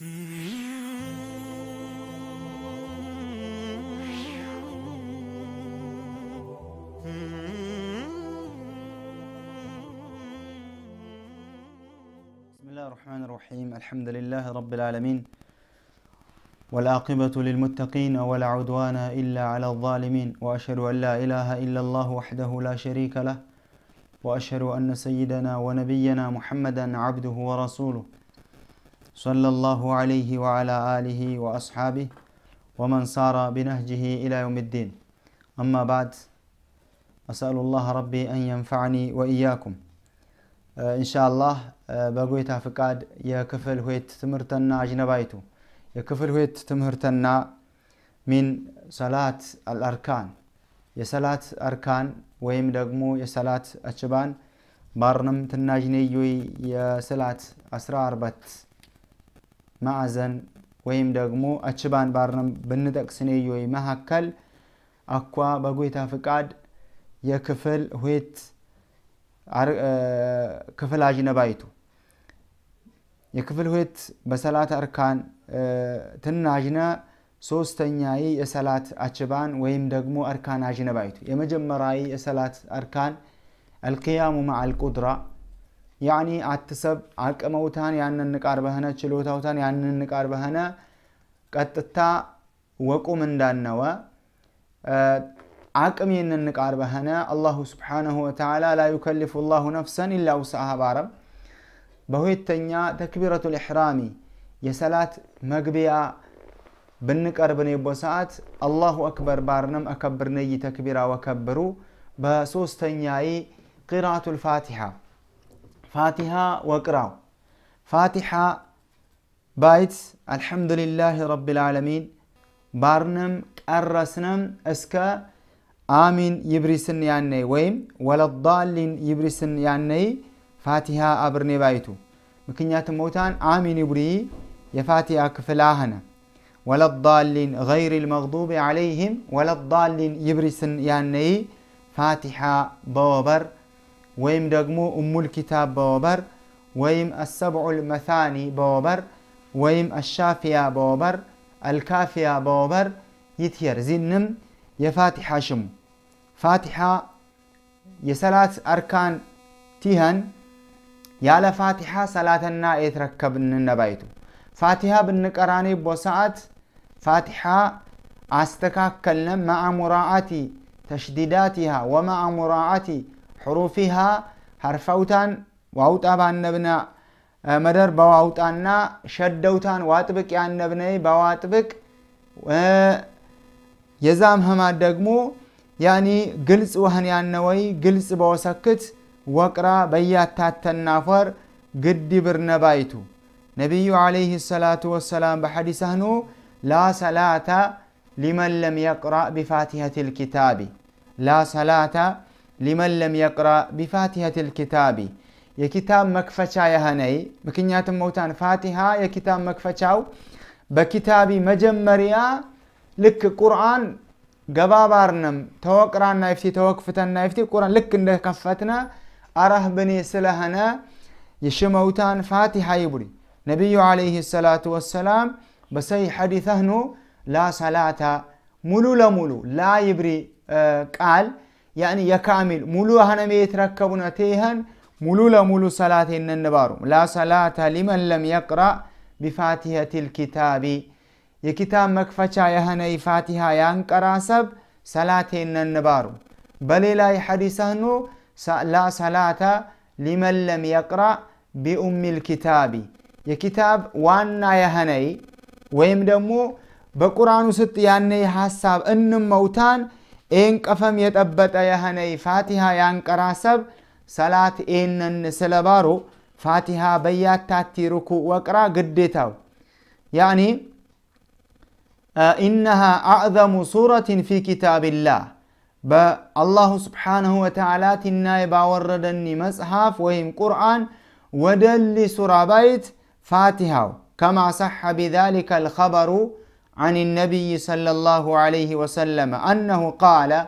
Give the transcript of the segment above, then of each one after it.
الرحمن الرحيم الحمد لله رب العالمين والعاقبة للمتقين ولا عدوان إلا على الظالمين وأشهد أن لا إله إلا الله وحده لا شريك له وأشهد أن سيدنا ونبينا محمدا عبده ورسوله صلى الله عليه وعلى آله وأصحابه ومن سار بنهجه إلى يوم الدين أما بعد أسأل الله ربي أن ينفعني وإياكم آه، إن شاء الله آه، بقويتا فقاد يا كفل هويت تمرتنا أجنبايتو يا كفل هويت تمرتنا من صلاة الأركان يا صلاة أركان ويم دقمو يا صلاة أشبان بارنم تناجني يا صلاة أسرار بات ማዕዘን ወይም ደግሞ አችባን ባርነም ብንጠቅስ ነዮይ መካከል አኳ በጎይታ ፍቃድ የክፍል ሁት ክፍል አጅነባይቱ የክፍል ሁት በሰላት አርካን ትናጅነ ሶስተኛ የሰላት አችባን ወይም ደግሞ አርካን አጅነባይቱ የመጀመሪያ የሰላት አርካን አልቅያሙ መዓ አልቁድራ يعني عتسب عكموتان يعني انك عربهنا تشلوتاوتان يعني انك عربهنا قطتا وقو من دانوا آه، عكم انك عربهنا الله سبحانه وتعالى لا يكلف الله نفسا الا وسعها بارب بهيتنيا تكبيرة الاحرام يسالات سلات مقبيا بنك أربني بوسات الله أكبر بارنم أكبرني تكبيرا وكبرو تنياي قراءة الفاتحة فاتحة واقرأوا فاتحة بايت الحمد لله رب العالمين بارنم قرسنم اسكا آمين يبرسن يعني ويم ولا الضالين يبرسن يعني فاتحة أبرني بايتو مكنيات موتان آمين يبري يفاتحة كفلاهنا ولا الضالين غير المغضوب عليهم ولا الضالين يبرسن يعني فاتحة بوبر ويم دغمو ام الكتاب بابر ويم السبع المثاني بابر ويم الشافية بابر الكافية بابر يتير زنم يفاتحة شم فاتحة يسالات أركان تيهن يالا فاتحة سلاتنا يتركب النبايتو فاتحة بنكراني بوساعت فاتحة أستكاك كلم مع مراعاتي تشديداتها ومع مراعاتي حروفها حرفوتان واوطا بانبنا مدر بواوطانا شدوتان واطبق يانبنا بواطبق የዛም ህማት ደግሞ ያኒ ግልጽ ወህን ያነወይ ግልጽ በወሰክት ወቅራ በያታተናፈር ግድ ብርነ ባይቱ ነቢዩ ዓለይህ ሰላቱ ወሰላም በሐዲሳህኑ ላ ሰላታ ሊመን ለም የቅራእ ቢፋቲሐት ልኪታቢ ላ ሰላታ لمن لم يقرأ بفاتحة الكتاب يا كتاب مكفتشا يا هني مكنيات موتان فاتحة يا كتاب مكفتشاو بكتابي مجمريا لك قرآن ገባባርንም ተወቅራና ይፍቲ ተወክፍተና ይፍቲ ቁራን ልክ እንደከፈትነ አራህ ብኔ ስለሆነ የሽመውታን ፋቲሐ ይቡሪ ነቢዩ አለይህ ሰላቱ ወሰላም በሰይ ሐዲተህኑ ላ ሰላታ ሙሉ ለሙሉ ላ ይብሪ ቃል يعني يكامل ملو هنا ميتركبون تيهن ملو لملو صلاة النبارو لا صلاة لمن لم يقرأ بفاتحة الكتاب يكتاب مكفشا يهني فاتحة ينقرا سب صلاة النبارو بل لا يحدثن لا صلاة لمن لم يقرأ بأم الكتاب يكتاب وانا يهني ويم دمو بقرآن ست يعني حساب ان موتان إن كفم يتبت يهني فاتحة ينقرا سب صلاة إنن سلبارو فاتحة بيات تاتي ركو وقرا قدتاو يعني آه، إنها أعظم سورة في كتاب الله الله سبحانه وتعالى تنايب وردني مصحف وهم قرآن ودل سورة بيت فاتحة كما صح بذلك الخبر عن النبي صلى الله عليه وسلم أنه قال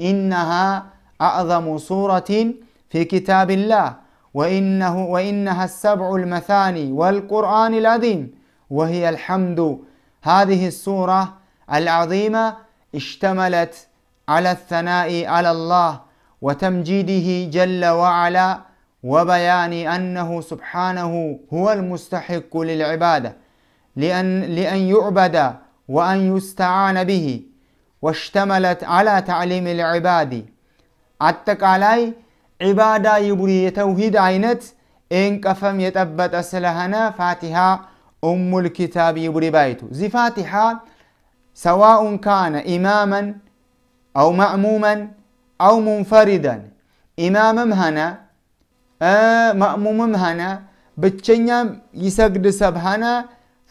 إنها أعظم سورة في كتاب الله وإنه وإنها السبع المثاني والقرآن العظيم وهي الحمد هذه السورة العظيمة اشتملت على الثناء على الله وتمجيده جل وعلا وبيان أنه سبحانه هو المستحق للعبادة لأن, لأن يعبد وأن يستعان به واشتملت على تعليم العباد عدتك علي عبادة يبري توهيد عينت إن كفم يتبت أسلهنا فاتحة أم الكتاب يبري بيته زي فاتحة سواء كان إماما أو مأموما أو منفردا إمام هنا آه مأموم هنا بتشنيم يسجد سبحانه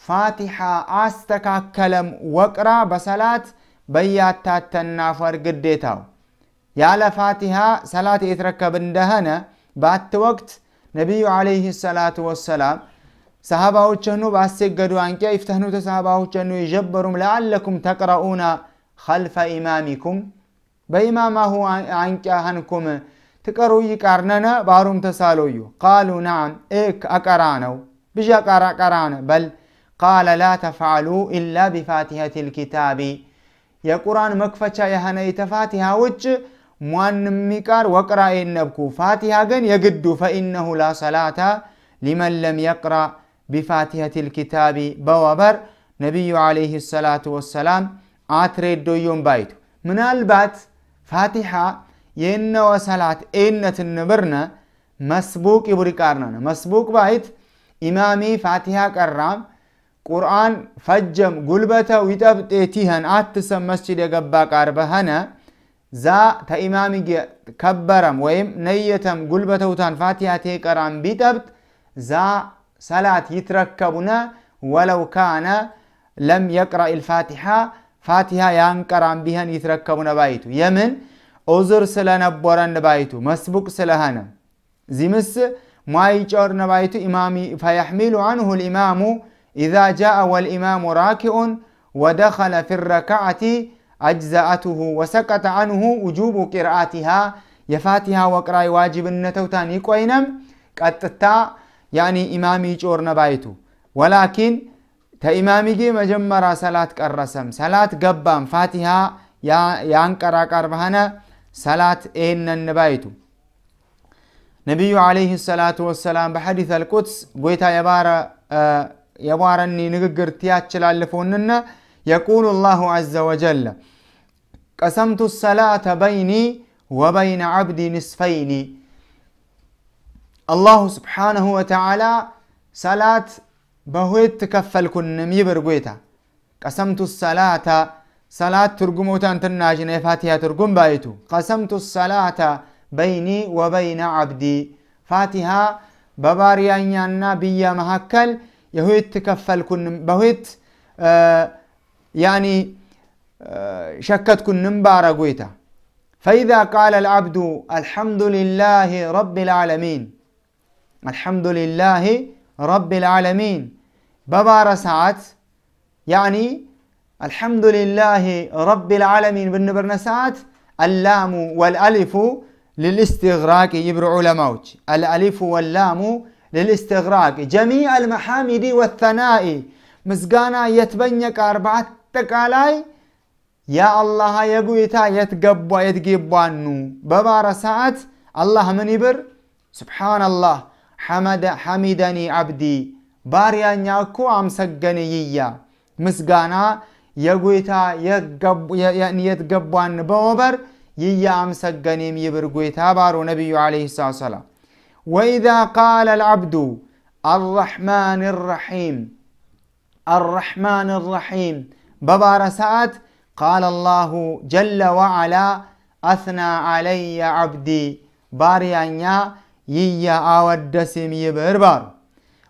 ፋቲሓ አስተካከለም ወቅራ በሰላት በያታተናፈር ግዴታው ያለ ፋቲሃ ሰላት የተረከብ እንደሆነ ባት ወቅት ነቢዩ ዓለይህ ሰላቱ ወሰላም ሰሃባዎችኑ ባስገዱ አንቄ ይፍተህኑ ተሰሃባዎችኑ ይጀበሩም ለአለኩም ተቅረኡና ኸልፈ ኢማሚኩም በኢማማሁ አንቄ ሀንኩም ትቀሩ ይቃርነነ ባሩም ተሳሎዩ ቃሉ ናም እክ አቀራነው ብዣ ቃራ ቀራነ በል قال لا تفعلوا إلا بفاتحة الكتاب يا قرآن مكفتشا يهنا يتفاتحة وجه موان ميكار وقرأ النبكو فاتحة جن يجد فإنه لا صلاة لمن لم يقرأ بفاتحة الكتاب بوابر نبي عليه الصلاة والسلام آتريد يوم بيت من البات فاتحة ين وصلاة إن تنبرنا مسبوك يبريكارنا مسبوك بيت إمامي فاتحة كرام ቁርአን ፈጀም ጉልበተው ይጠብጤቲህን አትሰብ መስጅድ የገባ ቃርበኸነ ዛ ተኢማሚ ከበረም ወይም ነየተም ጉልበተውታን ፋቲሃ ቴቀራም ቢጠብጥ ዛ ሰላት ይትረከቡነ ወለው ካነ ለም የቅራ ልፋቲሓ ፋቲሃ ያንቀራም ቢኸን ይትረከቡነ ባይቱ የምን ዑዝር ስለነበረን ባይቱ መስቡቅ ስለኸነ ዚምስ ሟይጮር ነባይቱ ኢማሚ ፈየሕሚሉ አንሁ ልኢማሙ إذا جاء والإمام راكع ودخل في الركعة أجزأته وسكت عنه وجوب قراءتها يفاتها وقراء واجب النتوتان يقوينم قطتا يعني إمامي جورنا بايتو ولكن إمامي جي مجمرا صلاة قرسم صلاة قبام يا يانكرا قربهنا صلاة إن النبايتو نبي عليه الصلاة والسلام بحديث القدس قويتا يبارا آه የቧረኒ ንግግር ትያችላልፈውንና የቁሉ ላሁ አዘ ወጀለ ቀሰምቱ ሰላተ በይኒ ወበይነ ዓብዲ ንስፈይኒ አላሁ ስብሓነሁ ወተዓላ ሰላት በሁት ትከፈልኩንም ይብር ጎይታ ቀሰምቱ ሰላተ ሰላት ትርጉሞታ እንትናጅነ የፋቲሃ ትርጉም ባይቱ ቀሰምቱ ሰላተ በይኒ ወበይነ ዓብዲ ፋቲሃ በባሪያኛና ብያ መካከል يهويت የሁት ከፈልኩንም آه، يعني، آه، شكت كن نمبارا قويتا فإذا قال العبد الحمد لله رب العالمين الحمد لله رب العالمين ببار ساعات يعني الحمد لله رب العالمين بالنبرنا ساعات اللام والألف للاستغراق يبرع علماوج الألف واللام ልልስትግራቅ ጀሚዕ አልመሐሚዲ ወተናኢ ምስጋና የትበኘ ቃር በአጠቃላይ የአላህ የጉይታ የትገቧ የትጌቧኑ በባረ ሰዓት አላህ ምን ይብር ስብሓንላህ ሐሚደኒ አብዲ ባርያኛ እኮ አምሰገነ ይያ ምስጋና የጉይታ የትገቧን በወበር ይያ አምሰገኔም ይብር ጉይታ ባሩ ነቢዩ ዓለይሂ ሰላም وإذا قال العبد الرحمن الرحيم الرحمن الرحيم ببار سعد قال الله جل وعلا أثنى علي عبدي باريانيا ييا أودسم يبربر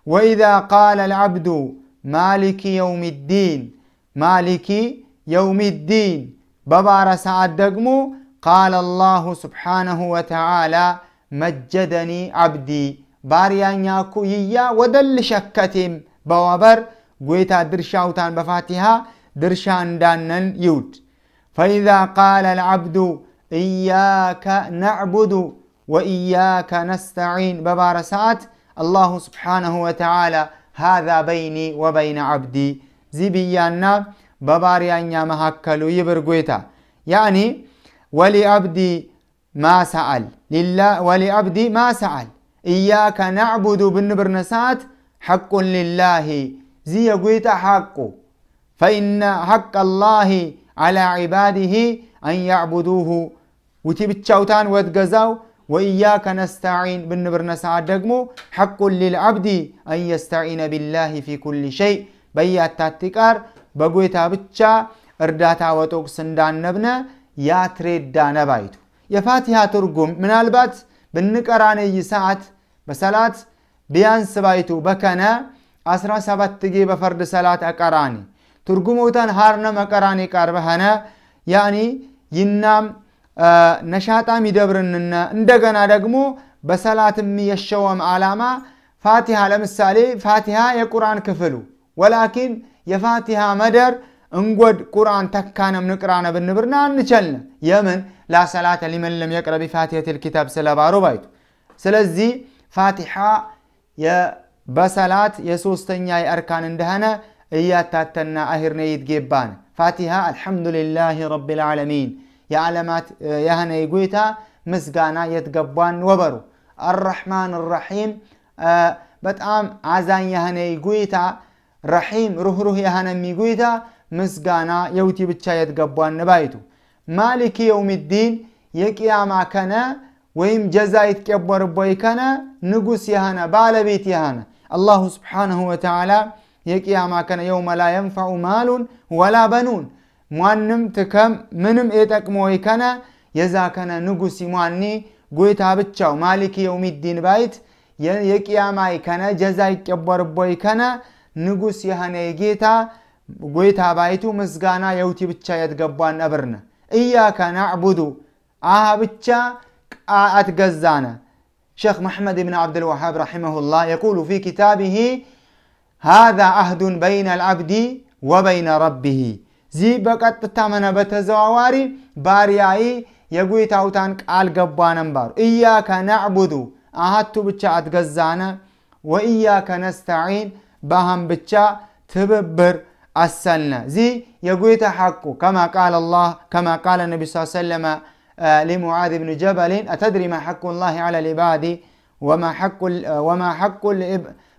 وإذا قال العبد مالك يوم الدين مالك يوم الدين ببار سعد دقمو قال الله سبحانه وتعالى مجدني عبدي باريان ياكو يا ودل شكتيم بوابر قويتا درشاوتان بفاتيها درشان دانن يود فإذا قال العبد إياك نعبد وإياك نستعين ببارسات الله سبحانه وتعالى هذا بيني وبين عبدي زبيانا بباريان يا مهكلو يبرقويتا يعني ولي عبدي ما سأل لله ولعبدي ما سأل إياك نعبد بالنبرنسات حق لله زي قويت حق فإن حق الله على عباده أن يعبدوه وتبتشوتان واتقزاو وإياك نستعين بالنبرنسات دقمو حق للعبد أن يستعين بالله في كل شيء بيا التاتيكار بقويتا بتشا نبنا يا تريد دان بايتو የፋቲሃ ትርጉም ምናልባት ብንቀራነይ ሰዓት በሰላት ቢያንስ ባይቱ በከነ 17 ጌ በፈርድ ሰላት አቀራኒ ትርጉሙተን ሃርነ መቀራኒ ቃርበኸነ ያኒ ይናም ነሻጣም ይደብርንና እንደገና ደግሞ በሰላትም የሸወም ዓላማ ፋቲሃ ለምሳሌ ፋቲሃ የቁርአን ክፍሉ ወላኪን የፋቲሃ መደር انقود قرآن تكانم نقرأنا بالنبرنا نشلنا يمن لا صلاة لمن لم يقرأ بفاتحة الكتاب سلبارو بايتو سلزي فاتحة يا يسوس يسوستنيا أركان اندهنا أهر نيد جيبان فاتحة الحمد لله رب العالمين يا علامات يا هنا يقويتا مسقانا يتقبان وبرو الرحمن الرحيم آه بتقام عزان هنا يقويتا رحيم روح روح يا هنا ميقويتا ምስጋና የውቲ ብቻ የትገቧን ባይቱ ማሊኪ የውሚዲን የቅያማ ከነ ወይም ጀዛ ይትቀበርቦይ ከነ ንጉስ የሆነ ባለቤት የሆነ አላሁ ስብሓንሁ ወተዓላ የቅያማ ከነ የውመ ላ የንፈዑ ማሉን ወላ በኑን ሟንም ትከም ምንም የጠቅሞ ከነ የዛ ከነ ንጉሲ ሟኒ ጎይታ ብቻው ማሊክ የውሚዲን ባይት የቅያማይ ከነ ጀዛ ይቀበርቦይ ከነ ንጉስ የሆነ የጌታ قويتها بايتو مسقانا يوتي بتشا يتقبوان أبرنا إياك نعبد آها بتشا أتقزانا شيخ محمد بن عبد الوهاب رحمه الله يقول في كتابه هذا عهد بين العبد وبين ربه زي بقت من بتزواري بارياي يقوي تاوتان قال قبانا بارو إياك نعبد أهاتو بتشا أتقزانا وإياك نستعين بهم بتشا تببر أرسلنا زي يقول حقه كما قال الله كما قال النبي صلى الله عليه وسلم آه، لمعاذ بن جبل أتدري ما حق الله على العباد وما حق آه، وما حق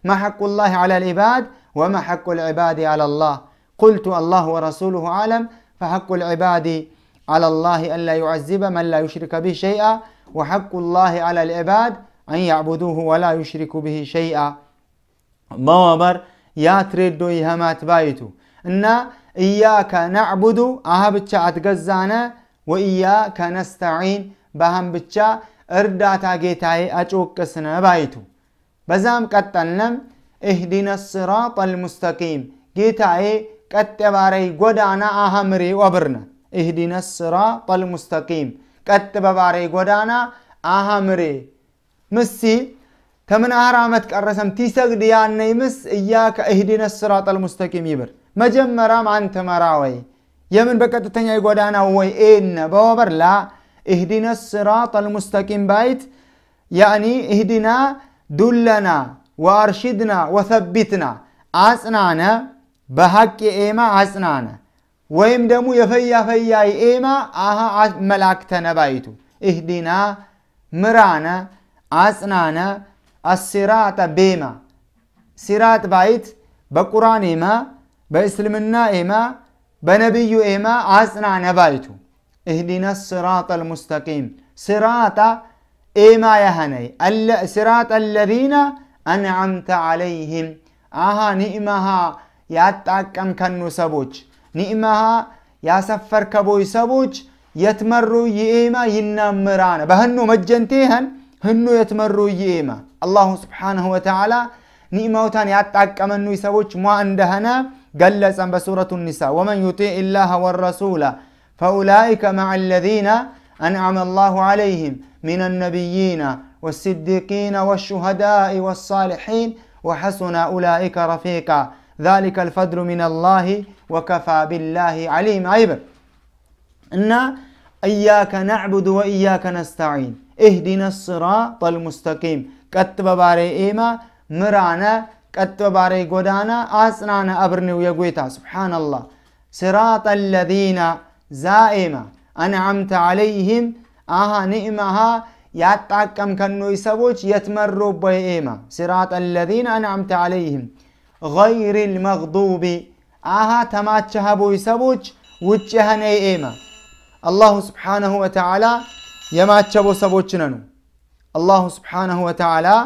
ما حق الله على العباد وما حق العباد على الله قلت الله ورسوله أعلم فحق العباد على الله ألا يعذب من لا يشرك به شيئا وحق الله على العباد أن يعبدوه ولا يشركوا به شيئا ما بر يا تريدو يهمات بايتو እና እያከ ናዕቡዱ አሃ ብቻ አትገዛነ ወእያከ ነስተዒን በአህም ብቻ እርዳታ ጌታዬ አጮቅስነ ባይቱ በዛም ቀጠልነም እህዲነ ስራጥ አልሙስተቂም ጌታዬ ቀጥ ባረይ ጎዳና አሃ ወብርነ እህዲነ ስራጥ አልሙስተቂም ቀጥ በባረይ ጎዳና አሃ ምሲ ተምን አህር ዓመት ቀረሰም ቲሰግድ ያነይ ምስ እያከ እህዲነ ይብር መጀመሪያም አንተ መራ ወይ የምን በቀጥተኛ ይጎዳና ወይ ኤነ በወበርላ እህዲነ ስራጥ አልሙስተቂም ባይት ያኒ እህዲና ዱለና ወአርሽድና ወሰቢትና አጽናነ በሐቅ ኤማ አጽናነ ወይም ደግሞ የፈያ ፈያ ኤማ አሀ መላክተነ ባይቱ እህዲና ምራነ አጽናነ አሲራጠ ቤማ ሲራጥ ባይት በቁራን ኤማ بإسلمنا إما بنبي إما عزنا نبايتو إهدنا الصراط المستقيم صراط إما يهني صراط الذين أنعمت عليهم أها نئمها ياتاكم كنو سبوج نئمها ياسفر كبوي سبوج يتمرو يئما مرانا بهنو مجنتيهن هنو يتمرو يئما الله سبحانه وتعالى نئمو تاني ياتاكم انو يسبوج ما عندهنا قال أنب سورة النساء ومن يطيع الله والرسول فأولئك مع الذين أنعم الله عليهم من النبيين والصديقين والشهداء والصالحين وحسن أولئك رفيقا ذلك الفضل من الله وكفى بالله عليم عيبا إن إياك نعبد وإياك نستعين اهدنا الصراط المستقيم كتب باري إيما مرانا كتو باري قدانا أسنان أبرنو يقويتا سبحان الله صراط الذين زائمة أنعمت عليهم أها نئمها ياتاكم كنو يتمر يتمروا بيئيما صراط الذين أنعمت عليهم غير المغضوب أها تمات شهبو يسوج وجهة نئيما الله سبحانه وتعالى يمات شبو سبوچننو الله سبحانه وتعالى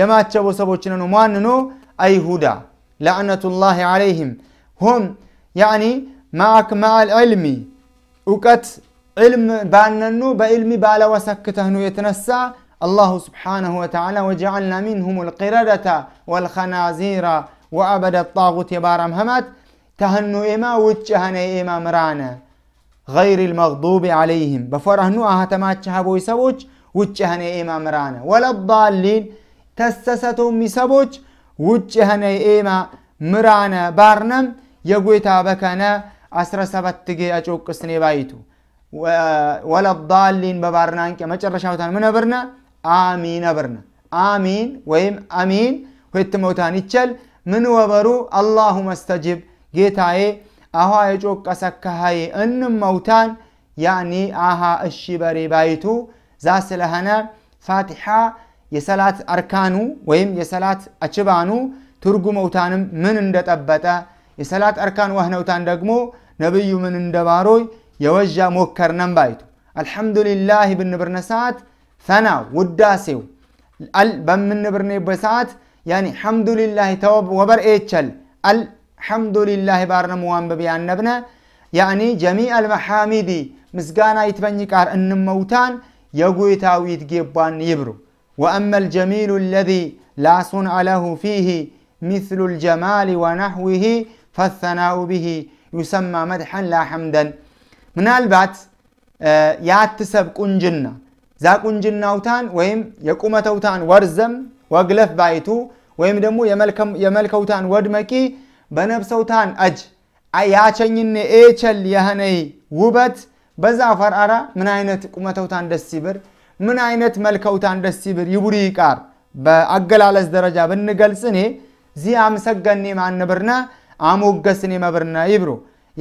يمات شبو سبوچننو ماننو أي هدى لعنة الله عليهم هم يعني معك مع العلم وقت علم باننو بعلم بالا وسكته يتنسى الله سبحانه وتعالى وجعلنا منهم القردة والخنازير وعبد الطاغوت يبارم همات تهنو إما وجهنا إما مرانا غير المغضوب عليهم بفرهنو أهتمات شهبو سبوج وجهنا إما مرانا ولا الضالين تستستهم سبوج ውጭ የሆነ ኤማ ምራነ ባርነም የጎይታ በከነ 17 ጌ አጮቅስኔ ባይቱ ወለዳሊን በባርናንቅ መጨረሻውታን ምነብርነ አሚን ነብርነ አሚን ወይም አሚን ሁትመውታን ይቸል ምን ወበሩ አላሁ መስተጅብ ጌታዬ አኋ የጮቀሰካሃዬ እንመውታን ያኒ አሃ እሺ በሬ ባይቱ ዛ ስለሆነ ፋቲሓ የሰላት አርካኑ ወይም የሰላት አችባኑ ትርጉመውታንም ምን እንደጠበጠ የሰላት አርካን ዋህነውታን ደግሞ ነብዩ ምን እንደባሮይ የወዣ ሞከር ነንባይቱ አልሐምዱሊላህ ብንብርነ ሰዓት ፈና ውዳሴው አል በምንብርኔበት ሰዓት ያኒ ሐምዱሊላህ ተወብ ወበር ኤቸል አልሐምዱሊላህ ባርነ ሙዋንበብ ያነብነ ያኒ ጀሚ አልመሓሚዲ ምስጋና ይትበኝ ቃር እንመውታን የጉይታዊት ጌቧን ይብሩ وأما الجميل الذي لا صنع له فيه مثل الجمال ونحوه فالثناء به يسمى مدحا لا حمدا من البعض ياتسب كنجنة زا كنجنة وتان ويم يقوم توتان ورزم وقلف بايتو ويم دمو يملك وتان ودمكي بنبسوتان أج أي أشيء إن إيش اللي هني وبت بزعفر أرى من أين تقوم توتان دسيبر ምን አይነት መልከውታን ደስ ይብል ይቡሪ ይቃር በአገላለጽ ደረጃ ብንገልጽ እኔ ዚ አምሰገኔ ማንብርነ አሞገስኔ መብርነ ይብሩ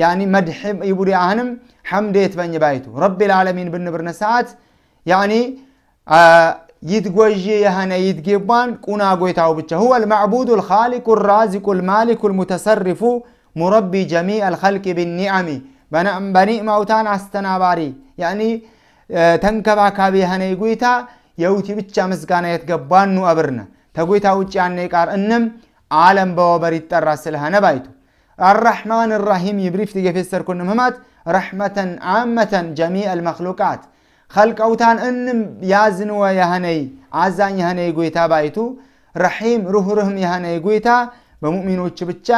ያኒ መድሕ ይቡሪ አህንም ሐምዴት በኝ ባይቱ ረቢ ልዓለሚን ብንብርነ ሰዓት ያኒ ይትጎዥ የሆነ ይትጌቧን ቁና ጎይታው ብቻ ሁወ ልማዕቡዱ ልኻሊቁ ራዚቁ ልማሊኩ ልሙተሰርፉ ሙረቢ ጀሚዕ አልኸልቂ ብኒዓሚ በኒዕማውታን አስተናባሪ ያኒ ተንከባካቢ የሆነ ጉይታ የውቲ ብቻ ምስጋና የትገባኑ አብርነ ተጉይታ ውጭ ያነ ቃር እንም አለም በወበር ይጠራ ስለሆነ ባይቱ አራሕማን ራሂም ይብሪፍት የፌሰርኩንም ህማት ረሕመተን ዓመተን ጀሚዕ አልመክሉቃት ኸልቀውታን እንም ያዝንወ ያህነይ አዛኝ ያህነይ ጉይታ ባይቱ ረሒም ሩህርህም ያህነይ ጉይታ በሙእሚኖች ብቻ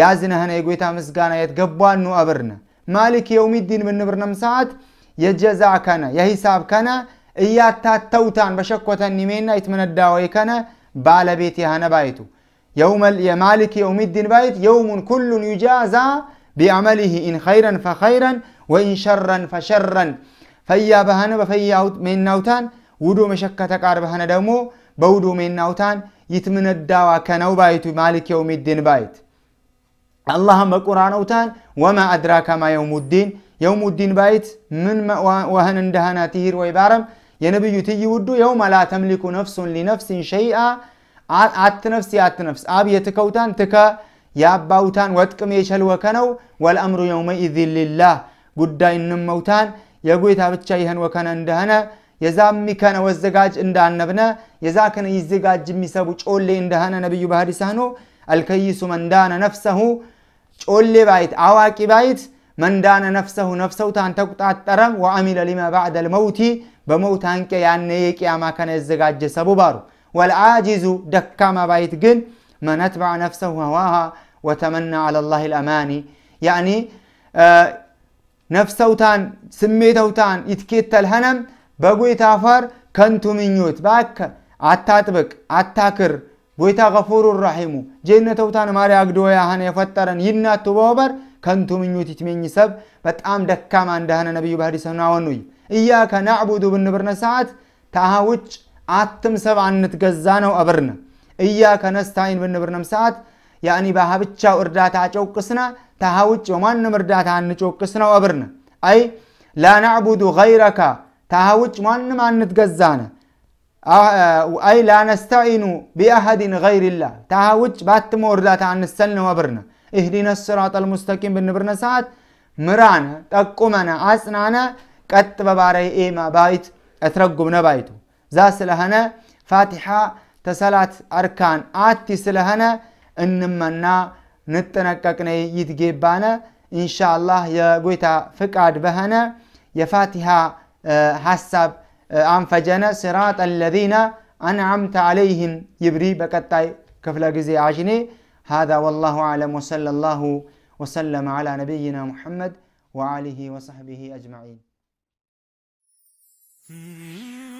ያዝነ ያህነይ ጉይታ ምስጋና የትገባኑ አብርነ ማሊክ የውሚዲን ብንብርነም ሰዓት يجزع كنا يحساب كنا إياتا توتان بشكوة نمينا إتمنى الدعوية كنا بيتي هنا بايتو يوم المالك يوم الدين بايت يوم كل يجازى بعمله إن خيرا فخيرا وإن شرا فشرا فيا بهنا وفيا من نوتان ودو مشكة تقارب هنا دمو بودو من نوتان يتمنى الدعوة كنا بايتو مالك يوم الدين بايت اللهم بقرآن أوتان وما أدراك ما يوم الدين የውሙዲን ባይት ምን ወህን እንደሃና ትሂር ወይ ባረም የነብዩ ትይ ውዱ የውም ላ ተምሊኩ ነፍሱን ሊነፍሲን ሸይአ አትነፍስ አትነፍስ አብ የትከውታን ትከ የአባውታን ወጥቅም የቸልወከ ነው ወልአምሩ የውመኢዝ ሊላህ ጉዳይ እንመውታን የጎይታ ብቻ ይህን ወከነ እንደህነ የዛም ሚከነ ወዘጋጅ እንዳነብነ የዛክነ ይዘጋጅ የሚሰቡ ጮሌ እንደህነ ነቢዩ ባህዲሳኖ አልከይሱ መንዳነ ነፍሰሁ ጮሌ ባይት አዋቂ ባይት من دان نفسه نفسه تانتقطع ترى وعمل لما بعد الموت بموت هنك يعني كي ما كان الزجاج سببارو والعاجز دك ما بيت جن من اتبع نفسه هواها وتمنى على الله الأماني يعني آه نفسه تان سميته تان يتكيت الهنم بقوي تافر كنت من يوت باك عتاتبك عتاكر بويتا غفور الرحيم جنة توتان ماري أقدوا يا هني فترن ينا توبر ከንቱ ምኞት ይትሜኝ ሰብ በጣም ደካማ እንደሆነ ነቢዩ ሰና ናወኑ እያከ ናዕቡዱ ብንብርነ ሰዓት ታሃ ውጭ አትም ሰብ አንትገዛ ነው አብርነ እያከ ነስታይን ብንብርነም ሰዓት ያኒ ባሃ ብቻው እርዳታ አጨውቅስና ታሃ ውጭ በማንም እርዳታ አንጮቅስ ነው አብርነ አይ ላ ናዕቡዱ ገይረካ ታሃ ውጭ ማንም አንትገዛነ አይ ላ ነስተዒኑ ቢአሐድን ገይርላህ ታሃ ውጭ ባትሞ እርዳታ አንሰል ነው እህዲነ ስራጠል ሙስተቂም ብንብርነ ሰዓት ምራነ ጠቁመነ አጽናነ ቀጥ በባረይ ኤማ ባይት እትረጉምነ ባይቱ ዛ ስለሆነ ፋቲሓ ተሰላት አርካን አቲ ስለሆነ እንመና ንጠነቀቅነ ይትጌባነ ኢንሻአላህ የጎይታ ፍቃድ በሆነ የፋቲሃ ሀሳብ አንፈጀነ ስራጥ አለዚነ አንዓምተ አለይህም ይብሪ በቀጣይ ክፍለ ጊዜ አሽኔ هذا والله أعلم وصلى الله وسلم على نبينا محمد اله وصحبه أجمعين.